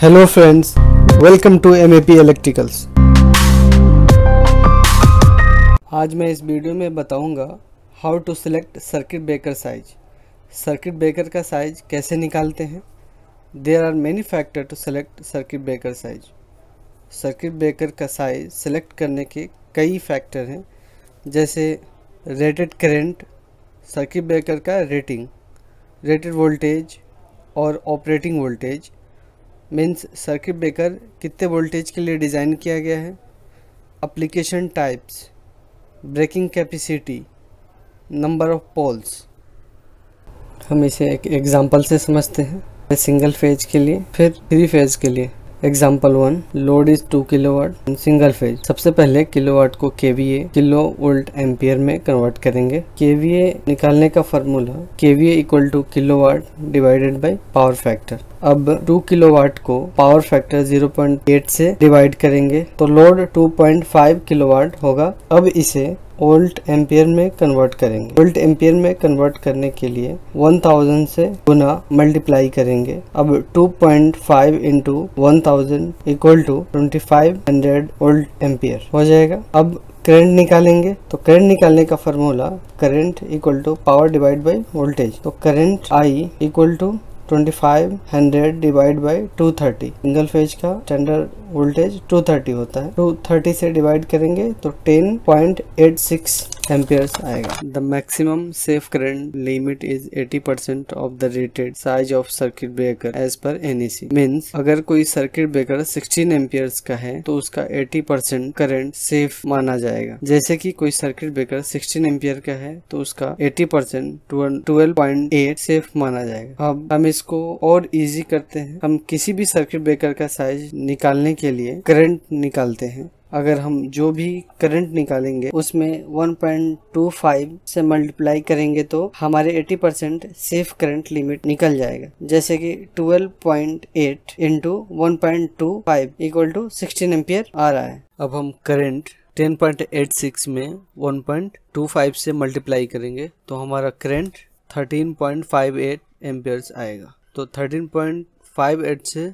hello friends welcome to M A P electricals आज मैं इस वीडियो में बताऊंगा how to select circuit breaker size circuit breaker का साइज कैसे निकालते हैं there are many factor to select circuit breaker size circuit breaker का साइज सेलेक्ट करने के कई फैक्टर हैं जैसे रेटेड करेंट सर्किट ब्रेकर का रेटिंग रेटेड वोल्टेज और operating voltage means circuit breaker कितने वोल्टेज के लिए डिज़ाइन किया गया है application types breaking capacity number of poles हम इसे एक एग्जांपल से समझते हैं सिंगल फेज के लिए फिर थ्री फेज के लिए example one load is two kilo watt single phase सबसे पहले किलो वाट को K V A kilo volt ampere में कन्वर्ट करेंगे के वी ए निकालने का formula K V equal equal to kilo watt divided by power factor अब 2 kilowatt को power factor 0.8 से डिवाइड करेंगे तो लोड 2.5 किलोवाट होगा अब इसे ओल्ट एम्पियर में कन्वर्ट करेंगे ओल्ट एम्पियर में कन्वर्ट करने के लिए 1000 से गुना मल्टीप्लाई करेंगे अब 2.5 point five into one thousand equal to twenty five hundred ampere हो जाएगा अब करंट निकालेंगे तो करंट निकालने का formula current equal to power divide by voltage तो current I equal to 2500 divide by 230 single phase का स्टैंडर्ड वोल्टेज 230 होता है 230 से डिवाइड करेंगे तो 10.86 एम्पियर्स आएगा the maximum safe current limit is 80 percent of the rated size of circuit breaker as per NAC means अगर कोई सर्किट ब्रेकर 16 एम्पियर्स का है तो उसका 80 परसेंट करेंट सेफ माना जाएगा जैसे कि कोई सर्किट ब्रेकर 16 एम्पियर का है तो उसका 80 परसेंट ट्वेल्व सेफ माना जाएगा अब हम इस इसको और इजी करते हैं हम किसी भी सर्किट ब्रेकर का साइज निकालने के लिए करंट निकालते हैं अगर हम जो भी करंट निकालेंगे उसमें 1.25 से मल्टीप्लाई करेंगे तो हमारे 80 परसेंट सेफ करंट लिमिट निकल जाएगा जैसे कि 12.8 point eight into one point two five equal to sixteen ampere आ रहा है अब हम करंट 10.86 में 1.25 से मल्टीप्लाई करेंगे तो हमारा करंट 13.58 एम्पेयर्स आएगा तो 13.58 से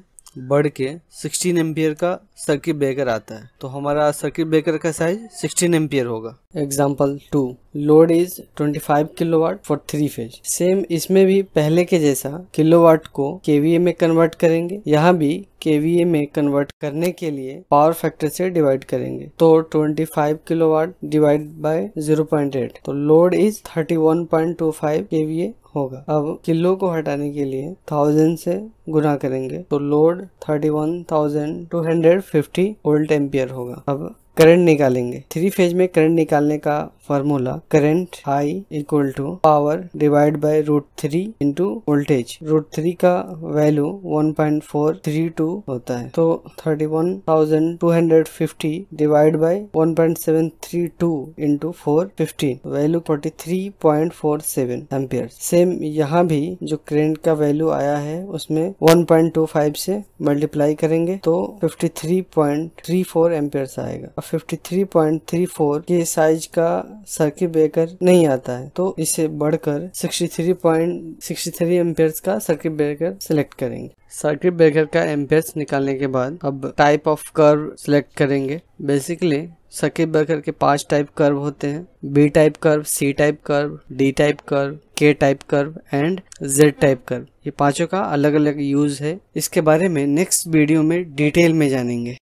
बढ़ के 16 एम्पियर का सर्किट ब्रेकर आता है तो हमारा सर्किट ब्रेकर का साइज 16 एम्पियर होगा example two load is 25 watt for three phase same इसमें भी पहले के जैसा किलो वाट को केवीए में कन्वर्ट करेंगे यहाँ भी केवीए में कन्वर्ट करने के लिए पावर फैक्टर से डिवाइड करेंगे तो 25 किलोवाट डिवाइड बाय 0.8 तो लोड इज 31.25 केवीए होगा अब किलो को हटाने के लिए थाउजेंड से गुना करेंगे तो load thirty one thousand two hundred fifty volt ampere होगा अब करंट निकालेंगे थ्री फेज में करंट निकालने का formula current I equal to power divide by root three into voltage root three का वैल्यू 1.432 होता है तो 31,250 divide by 1.732 into fifteen value 43.47 ampere same यहाँ भी जो करंट का वैल्यू आया है उसमें 1.25 से मल्टीप्लाई करेंगे तो 53.34 एम्पियर्स आएगा 53.34 के साइज का सर्किट ब्रेकर नहीं आता है तो इसे बढ़कर 63.63 एम्पेयर्स का सर्किट ब्रेकर सिलेक्ट करेंगे सर्किट ब्रेकर का एम्पेयर्स निकालने के बाद अब टाइप ऑफ कर्व सिलेक्ट करेंगे बेसिकली सर्किट ब्रेकर के पांच टाइप कर्व होते हैं B type curve C type curve D type curve K type curve and Z type curve ये पांचों का अलग अलग यूज है इसके बारे में नेक्स्ट वीडियो में डिटेल में जानेंगे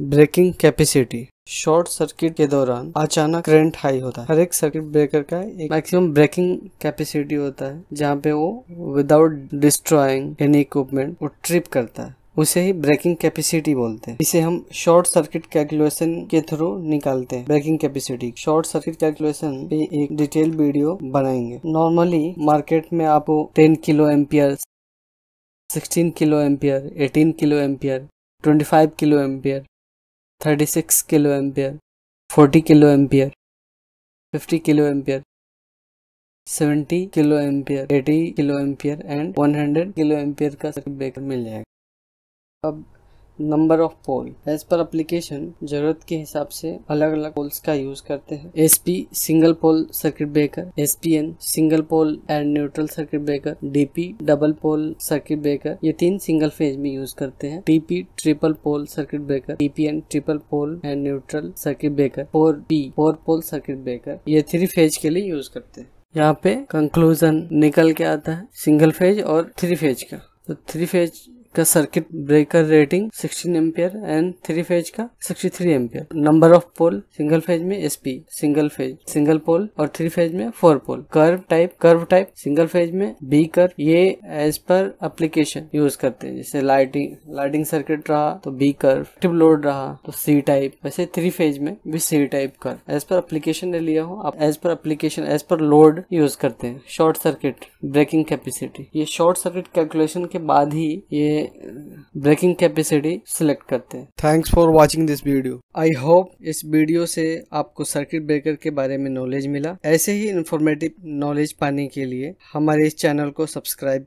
ब्रेकिंग कैपेसिटी शॉर्ट सर्किट के दौरान अचानक करंट हाई होता है हर एक सर्किट ब्रेकर का एक मैक्सिमम ब्रेकिंग कैपेसिटी होता है जहाँ पे वो विदाउट डिस्ट्रॉइंग एनी इक्विपमेंट वो ट्रिप करता है उसे ही ब्रेकिंग कैपेसिटी बोलते हैं इसे हम शॉर्ट सर्किट कैलकुलेशन के थ्रू निकालते हैं breaking capacity short circuit calculation पे एक डिटेल वीडियो बनाएंगे नॉर्मली मार्केट में आपको 10 kilo ampere 16 kilo ampere 18 kilo ampere 25 kilo ampere thirty six kilo ampere forty kilo ampere fifty kilo ampere seventy kilo ampere eighty kilo ampere and one hundred kilo ampere का circuit breaker मिल जाएगा अब number of pole as per application जरूरत के हिसाब से अलग अलग पोल्स का यूज करते हैं S P single pole circuit breaker S P N single pole and neutral circuit breaker DP double pole circuit breaker ये तीन सिंगल फेज में यूज करते हैं TP triple pole circuit breaker TPN triple pole and neutral circuit breaker four P four pole circuit breaker ये three phase के लिए use करते हैं यहाँ पे कंक्लूजन निकल के आता है सिंगल फेज और थ्री फेज का तो थ्री फेज का circuit breaker rating 16 ampere and three phase का 63 ampere number of pole single phase में SP single phase single pole और थ्री फेज में four pole curve type curve type single phase में B कर ये as per application use करते हैं जैसे लाइटिंग लाइटिंग सर्किट रहा तो बी कर्व एक्टिव लोड रहा तो सी टाइप वैसे थ्री फेज में भी सी टाइप कर एज पर एप्लीकेशन ने लिया हो आप as per application as per load use करते हैं शॉर्ट सर्किट ब्रेकिंग कैपेसिटी ये शॉर्ट सर्किट कैलकुलेशन के बाद ही ये ब्रेकिंग कैपेसिटी सिलेक्ट करते हैं thanks for watching this video I hope इस वीडियो से आपको सर्किट ब्रेकर के बारे में नॉलेज मिला ऐसे ही इन्फॉर्मेटिव नॉलेज पाने के लिए हमारे इस चैनल को सब्सक्राइब